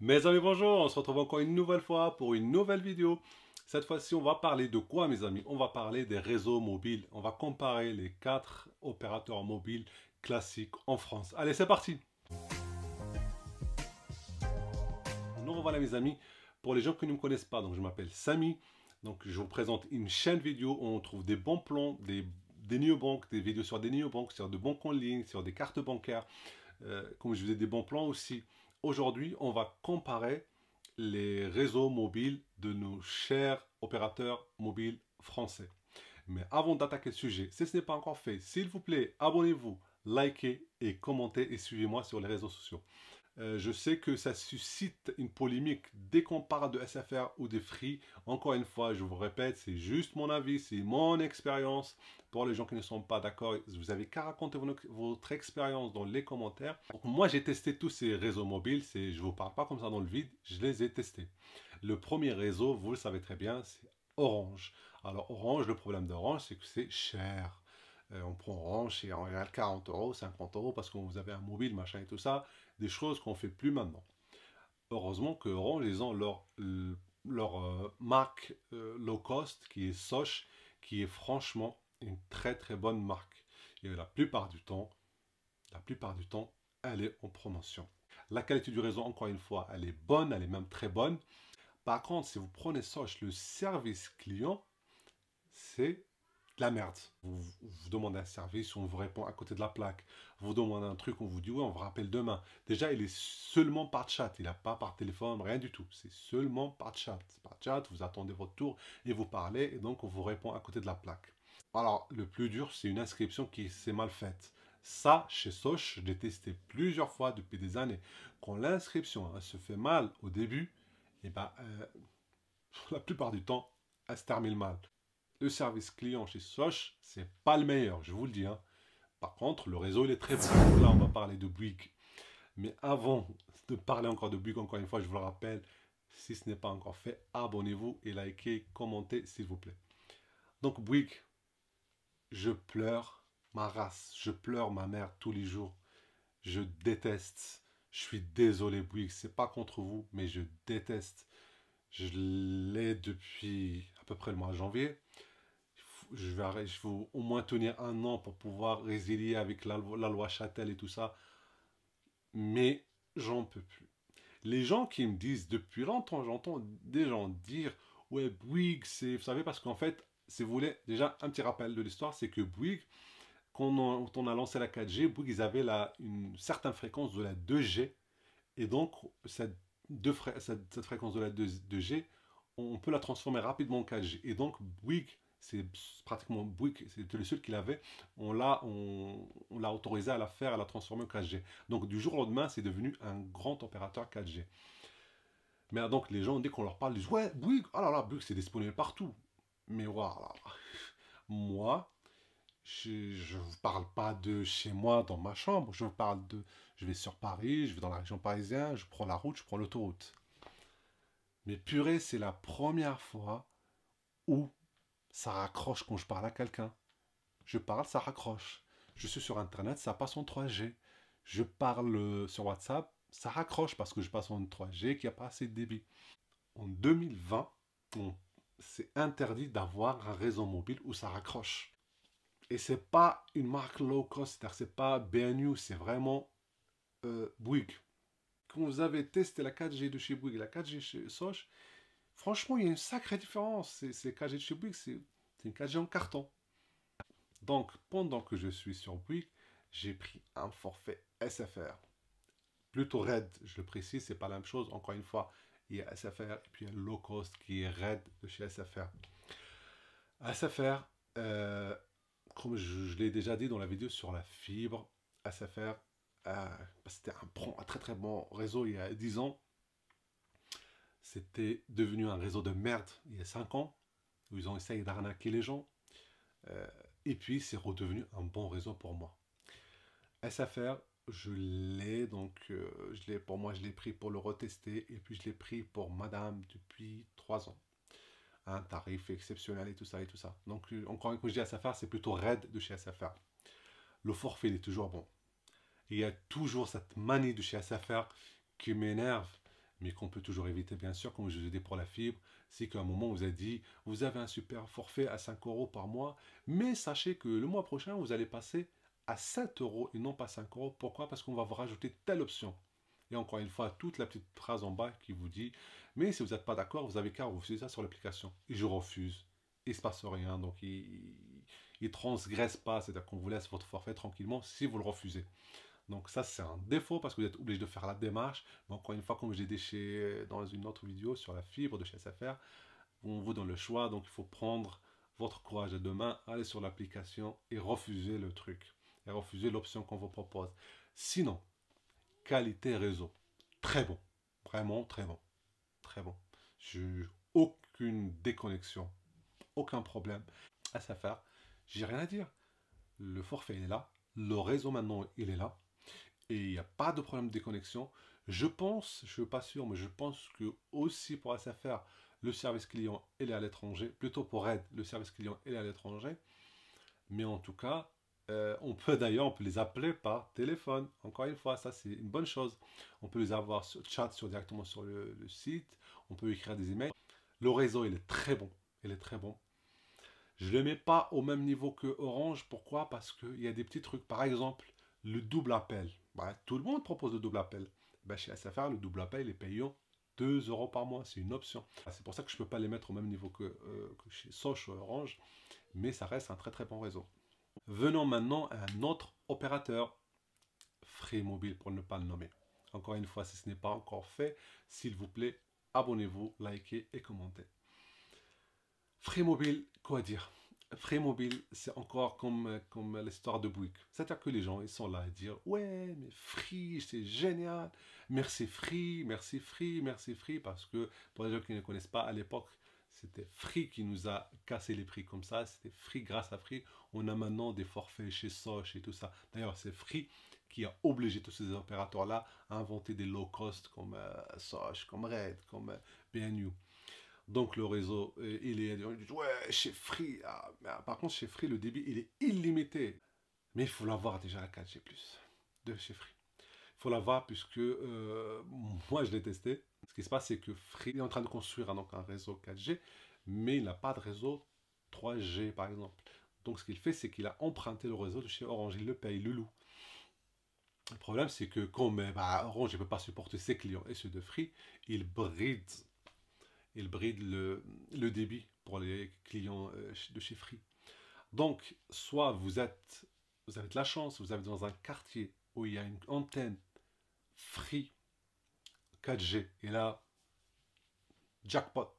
Mes amis, bonjour, on se retrouve encore une nouvelle fois pour une nouvelle vidéo. Cette fois-ci, on va parler de quoi, mes amis On va parler des réseaux mobiles. On va comparer les quatre opérateurs mobiles classiques en France. Allez, c'est parti Nous revoilà, mes amis. Pour les gens qui ne me connaissent pas, donc je m'appelle Samy. Donc, je vous présente une chaîne vidéo où on trouve des bons plans, des, des banques, des vidéos sur des banques, sur de banques en ligne, sur des cartes bancaires. Euh, comme je vous ai des bons plans aussi, Aujourd'hui, on va comparer les réseaux mobiles de nos chers opérateurs mobiles français. Mais avant d'attaquer le sujet, si ce n'est pas encore fait, s'il vous plaît, abonnez-vous, likez et commentez et suivez-moi sur les réseaux sociaux. Euh, je sais que ça suscite une polémique dès qu'on parle de SFR ou de Free. Encore une fois, je vous répète, c'est juste mon avis, c'est mon expérience. Pour les gens qui ne sont pas d'accord, vous avez qu'à raconter votre expérience dans les commentaires. moi, j'ai testé tous ces réseaux mobiles. Je ne vous parle pas comme ça dans le vide, je les ai testés. Le premier réseau, vous le savez très bien, c'est Orange. Alors Orange, le problème d'Orange, c'est que c'est cher. Euh, on prend Orange et on regarde 40 euros, 50 euros parce qu'on vous avez un mobile, machin et tout ça, des choses qu'on fait plus maintenant. Heureusement que Orange, ils ont leur, euh, euh, marque low cost qui est Soch, qui est franchement une très très bonne marque. Et la plupart du temps, la plupart du temps, elle est en promotion. La qualité du réseau, encore une fois, elle est bonne, elle est même très bonne. Par contre, si vous prenez Soch, le service client, c'est la merde. Vous, demandez un service, on vous répond à côté de la plaque. Vous demandez un truc, on vous dit oui, on vous rappelle demain. Déjà, il est seulement par chat, il n'a pas par téléphone, rien du tout. C'est seulement par chat. Par chat, vous attendez votre tour et vous parlez, et donc on vous répond à côté de la plaque. Alors, le plus dur, c'est une inscription qui s'est mal faite. Ça, chez Soch, j'ai testé plusieurs fois depuis des années. Quand l'inscription hein, se fait mal au début, et eh ben, euh, la plupart du temps, elle se termine mal. Le service client chez Soch, c'est pas le meilleur, je vous le dis. Hein. Par contre, le réseau, il est très bon. Là, on va parler de Bouygues. Mais avant de parler encore de Bouygues, encore une fois, je vous le rappelle, si ce n'est pas encore fait, abonnez-vous et likez, commentez, s'il vous plaît. Donc, Bouygues, je pleure ma race, je pleure ma mère tous les jours. Je déteste. Je suis désolé, Bouygues, c'est pas contre vous, mais je déteste. Je l'ai depuis à peu près le mois de janvier je vais arrêter, je vais au moins tenir un an pour pouvoir résilier avec la, loi Châtel et tout ça. Mais j'en peux plus. Les gens qui me disent, depuis longtemps, j'entends des gens dire, ouais, Bouygues, c'est, vous savez, parce qu'en fait, si vous voulez, déjà un petit rappel de l'histoire, c'est que Bouygues, quand on, a lancé la 4G, Bouygues, ils avaient une certaine fréquence de la 2G. Et donc, cette, cette, fréquence de la 2G, on peut la transformer rapidement en 4G. Et donc, Bouygues c'est pratiquement Bouygues, c'était le seul qu'il avait, on l'a on, l'a autorisé à la faire, à la transformer en 4G. Donc du jour au lendemain, c'est devenu un grand opérateur 4G. Mais donc les gens, dès qu'on leur parle, ils disent Ouais, Bouygues, ah là là, Bouygues, c'est disponible partout. Mais moi, je ne vous parle pas de chez moi dans ma chambre, je vous parle de. Je vais sur Paris, je vais dans la région parisienne, je prends la route, je prends l'autoroute. Mais purée, c'est la première fois où ça raccroche quand je parle à quelqu'un. Je parle, ça raccroche. Je suis sur Internet, ça passe en 3G. Je parle euh, sur WhatsApp, ça raccroche parce que je passe en 3G, qu'il n'y a pas assez de débit. En 2020, c'est interdit d'avoir un réseau mobile où ça raccroche. Et c'est pas une marque low cost, c'est pas BNU, c'est vraiment euh, Bouygues. Quand vous avez testé la 4G de chez Bouygues, la 4G chez Soch, Franchement, il y a une sacrée différence. C'est KG de chez Bouygues, c'est une cage en carton. Donc, pendant que je suis sur Bouygues, j'ai pris un forfait SFR. Plutôt raide, je le précise, c'est pas la même chose. Encore une fois, il y a SFR et puis il y a low cost qui est RED de chez SFR. SFR, euh, comme je, l'ai déjà dit dans la vidéo sur la fibre, SFR, euh, c'était un, un, très très bon réseau il y a 10 ans. C'était devenu un réseau de merde il y a 5 ans, où ils ont essayé d'arnaquer les gens. Euh, et puis, c'est redevenu un bon réseau pour moi. SFR, je l'ai, donc euh, je pour moi, je l'ai pris pour le retester. Et puis, je l'ai pris pour madame depuis 3 ans. Un tarif exceptionnel et tout ça et tout ça. Donc, euh, encore une fois, je dis SFR, c'est plutôt raide de chez SFR. Le forfait, est toujours bon. Il y a toujours cette manie de chez SFR qui m'énerve mais qu'on peut toujours éviter, bien sûr, comme je vous ai dit pour la fibre, c'est qu'à un moment, vous a dit, vous avez un super forfait à 5 euros par mois, mais sachez que le mois prochain, vous allez passer à 7 euros et non pas 5 euros. Pourquoi Parce qu'on va vous rajouter telle option. Et encore une fois, toute la petite phrase en bas qui vous dit, mais si vous n'êtes pas d'accord, vous avez qu'à refuser ça sur l'application. Et je refuse. Il ne se passe rien, donc il ne transgresse pas, c'est-à-dire qu'on vous laisse votre forfait tranquillement si vous le refusez. Donc ça, c'est un défaut parce que vous êtes obligé de faire la démarche. Mais encore une fois, comme j'ai déché dans une autre vidéo sur la fibre de chez SFR, on vous donne le choix, donc il faut prendre votre courage à demain, mains, aller sur l'application et refuser le truc, et refuser l'option qu'on vous propose. Sinon, qualité réseau, très bon, vraiment très bon, très bon. J'ai aucune déconnexion, aucun problème à SFR faire. J'ai rien à dire. Le forfait, il est là. Le réseau, maintenant, il est là et il n'y a pas de problème de déconnexion. Je pense, je ne suis pas sûr, mais je pense que aussi pour SFR, le service client, et est à l'étranger, plutôt pour Red, le service client, et est à l'étranger. Mais en tout cas, euh, on peut d'ailleurs, les appeler par téléphone. Encore une fois, ça c'est une bonne chose. On peut les avoir sur chat sur, directement sur le, site. On peut écrire des emails. Le réseau, il est très bon. Il est très bon. Je ne le mets pas au même niveau que Orange. Pourquoi Parce qu'il y a des petits trucs. Par exemple, le double appel. Bah, tout le monde propose le double appel. Bah, chez SFR, le double appel est payant 2 euros par mois, c'est une option. Bah, c'est pour ça que je ne peux pas les mettre au même niveau euh, que, chez Soch ou Orange, mais ça reste un très très bon réseau. Venons maintenant à un autre opérateur, Free Mobile pour ne pas le nommer. Encore une fois, si ce n'est pas encore fait, s'il vous plaît, abonnez-vous, likez et commentez. Free Mobile, quoi dire Free mobile, c'est encore comme, euh, comme l'histoire de Bouygues. C'est-à-dire que les gens, ils sont là à dire « Ouais, mais Free, c'est génial Merci Free, merci Free, merci Free !» Parce que, pour les gens qui ne connaissent pas, à l'époque, c'était Free qui nous a cassé les prix comme ça. C'était Free, grâce à Free, on a maintenant des forfaits chez Soch et tout ça. D'ailleurs, c'est Free qui a obligé tous ces opérateurs-là à inventer des low-cost comme euh, Sosh, comme Red, comme euh, BNU. Donc le réseau, il est... Ouais, chez Free. Ah, mais ah, par contre, chez Free, le débit, il est illimité. Mais il faut l'avoir déjà à 4G+, de chez Free. Il faut l'avoir puisque euh, moi, je l'ai testé. Ce qui se passe, c'est que Free est en train de construire donc, un réseau 4G, mais il n'a pas de réseau 3G, par exemple. Donc ce qu'il fait, c'est qu'il a emprunté le réseau de chez Orange. Il le paye, le loup. Le problème, c'est que quand bah, Orange ne peut pas supporter ses clients et ceux de Free, il bride il bride le, débit pour les clients euh, de chez Free. Donc, soit vous avez de la chance, vous êtes dans un quartier où il y a une antenne Free 4G, et là, jackpot,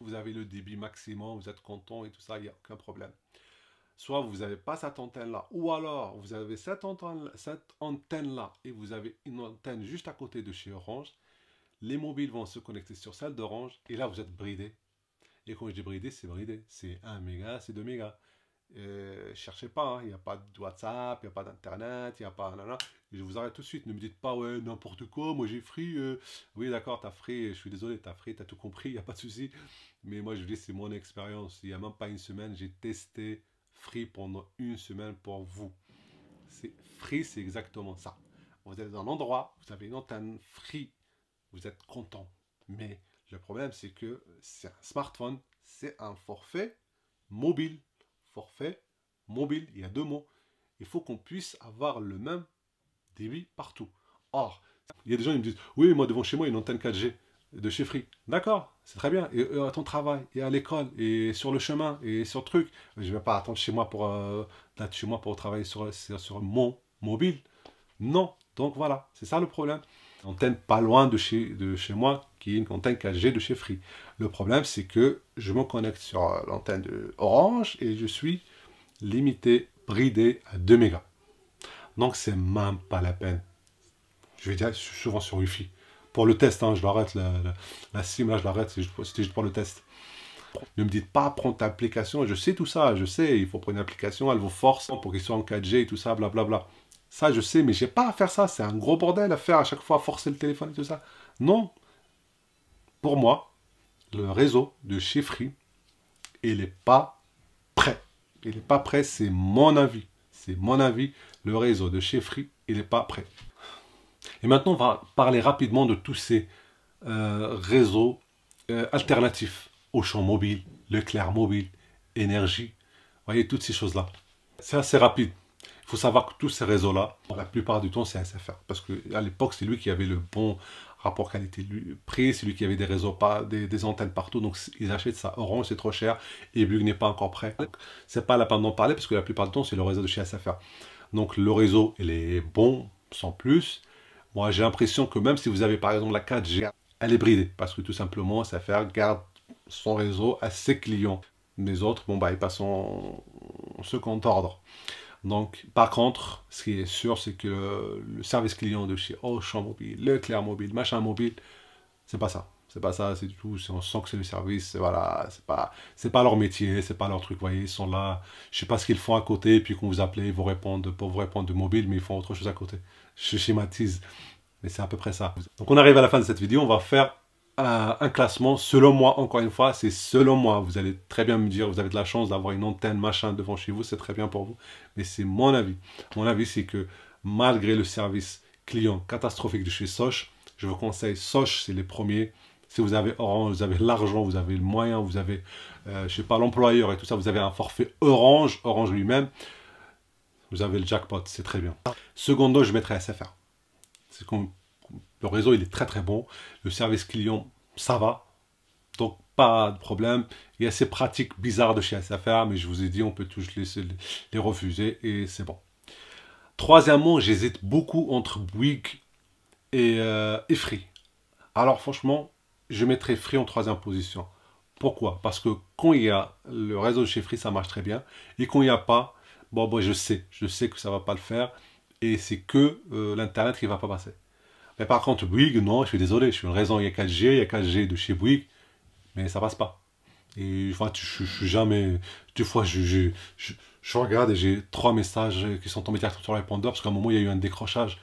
vous avez le débit maximum, vous êtes content et tout ça, il n'y a aucun problème. Soit vous n'avez pas cette antenne-là, ou alors vous avez cette antenne-là et vous avez une antenne juste à côté de chez Orange, les mobiles vont se connecter sur celle d'Orange, et là vous êtes bridé. Et quand je dis bridé, c'est bridé. C'est 1 méga, c'est 2 méga. Euh, cherchez pas, hein. il n'y a pas de WhatsApp, il n'y a pas d'internet, il n'y a pas. Je vous arrête tout de suite, ne me dites pas, ouais, n'importe quoi, moi j'ai free. Euh. Oui, d'accord, t'as free, je suis désolé, t'as free, t'as tout compris, il n'y a pas de souci. Mais moi, je vous dis, c'est mon expérience. Il n'y a même pas une semaine, j'ai testé free pendant une semaine pour vous. C'est free, c'est exactement ça. Vous êtes dans un endroit, vous avez une antenne free vous êtes content. Mais le problème, c'est que c'est un smartphone, c'est un forfait mobile. Forfait mobile, il y a deux mots. Il faut qu'on puisse avoir le même débit partout. Or, il y a des gens qui me disent, oui, moi devant chez moi, il y a une antenne 4G de chez Free. D'accord, c'est très bien. Et euh, à ton travail, et à l'école, et sur le chemin, et sur le truc. Je ne vais pas attendre chez moi pour, euh, chez moi pour travailler sur, sur mon mobile. Non. Donc voilà, c'est ça le problème antenne pas loin de chez, de chez moi, qui est une antenne 4G de chez Free. Le problème, c'est que je me connecte sur l'antenne Orange et je suis limité, bridé à 2 mégas. Donc, c'est même pas la peine. Je vais dire, je suis souvent sur Wi-Fi. Pour le test, hein, je l'arrête, la, la, SIM, là, je l'arrête, c'était juste pour le test. Ne me dites pas, prends ta application, je sais tout ça, je sais, il faut prendre une application, elle vous force pour qu'ils soit en 4G et tout ça, blablabla. Bla, bla. Ça, je sais, mais j'ai pas à faire ça. C'est un gros bordel à faire à chaque fois, forcer le téléphone et tout ça. Non. Pour moi, le réseau de chez Free, il n'est pas prêt. Il n'est pas prêt, c'est mon avis. C'est mon avis. Le réseau de chez Free, il n'est pas prêt. Et maintenant, on va parler rapidement de tous ces euh, réseaux euh, alternatifs. alternatifs. champ Mobile, Leclerc Mobile, Énergie. Vous voyez, toutes ces choses-là. C'est assez rapide faut savoir que tous ces réseaux-là, la plupart du temps, c'est SFR. Parce qu'à l'époque, c'est lui qui avait le bon rapport qualité-prix, c'est lui qui avait des réseaux, pas, des, antennes partout, donc ils achètent ça. Orange, c'est trop cher, et Bug n'est pas encore prêt. C'est pas la peine d'en parler, parce que la plupart du temps, c'est le réseau de chez SFR. Donc le réseau, il est bon, sans plus. Moi, j'ai l'impression que même si vous avez par exemple la 4G, elle est bridée, parce que tout simplement, SFR garde son réseau à ses clients. Les autres, bon, bah, ils passent en second ordre. Donc, par contre, ce qui est sûr, c'est que le, service client de chez Auchan Mobile, Leclerc Mobile, machin mobile, c'est pas ça. C'est pas ça, c'est du tout. On sent que c'est le service, voilà, c'est pas, pas leur métier, c'est pas leur truc, vous voyez, ils sont là. Je sais pas ce qu'ils font à côté, puis quand vous appelez, ils vous répondent, pour vous répondre de mobile, mais ils font autre chose à côté. Je schématise, mais c'est à peu près ça. Donc, on arrive à la fin de cette vidéo, on va faire euh, un, classement. Selon moi, encore une fois, c'est selon moi. Vous allez très bien me dire, vous avez de la chance d'avoir une antenne machin devant chez vous, c'est très bien pour vous. Mais c'est mon avis. Mon avis, c'est que malgré le service client catastrophique de chez Soch, je vous conseille Soch, c'est les premiers. Si vous avez Orange, vous avez l'argent, vous avez le moyen, vous avez, euh, je sais pas, l'employeur et tout ça, vous avez un forfait Orange, Orange lui-même, vous avez le jackpot, c'est très bien. Secondo, je mettrai SFR. C'est le réseau, il est très très bon. Le service client, ça va. Donc, pas de problème. Il y a ces pratiques bizarres de chez SFR, mais je vous ai dit, on peut tous les, les refuser et c'est bon. Troisièmement, j'hésite beaucoup entre Bouygues et, euh, Free. Alors franchement, je mettrai Free en troisième position. Pourquoi Parce que quand il y a le réseau de chez Free, ça marche très bien. Et quand il n'y a pas, bon, bon, je sais, je sais que ça ne va pas le faire. Et c'est que euh, l'Internet qui ne va pas passer. Mais par contre, Bouygues, non, je suis désolé, je suis une raison, il y a 4G, il y a 4G de chez Bouygues, mais ça passe pas. Et vois tu, je, suis jamais. deux fois, je, je, je, regarde et j'ai trois messages qui sont tombés directement sur le répondeur parce qu'à un moment, il y a eu un décrochage.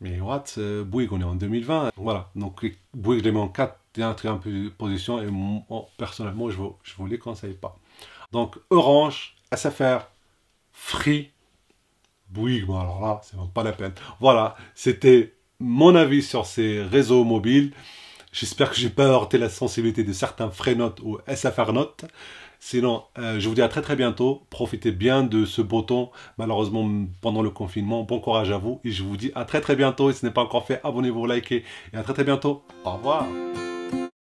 Mais what, euh, Bouygues, on est en 2020. Hein. Voilà, donc Bouygues, je les mets en 4 et un position et oh, personnellement, je ne vous, les conseille pas. Donc, Orange, SFR, Free, Bouygues, bon alors là, c'est même pas la peine. Voilà, c'était mon avis sur ces réseaux mobiles. J'espère que je n'ai pas heurté la sensibilité de certains notes ou notes. E. Sinon, euh, je vous dis à très très bientôt. Profitez bien de ce beau temps, malheureusement pendant le confinement. Bon courage à vous et je vous dis à très très bientôt. Et si ce n'est pas encore fait, abonnez-vous, likez et à très très bientôt. Au revoir.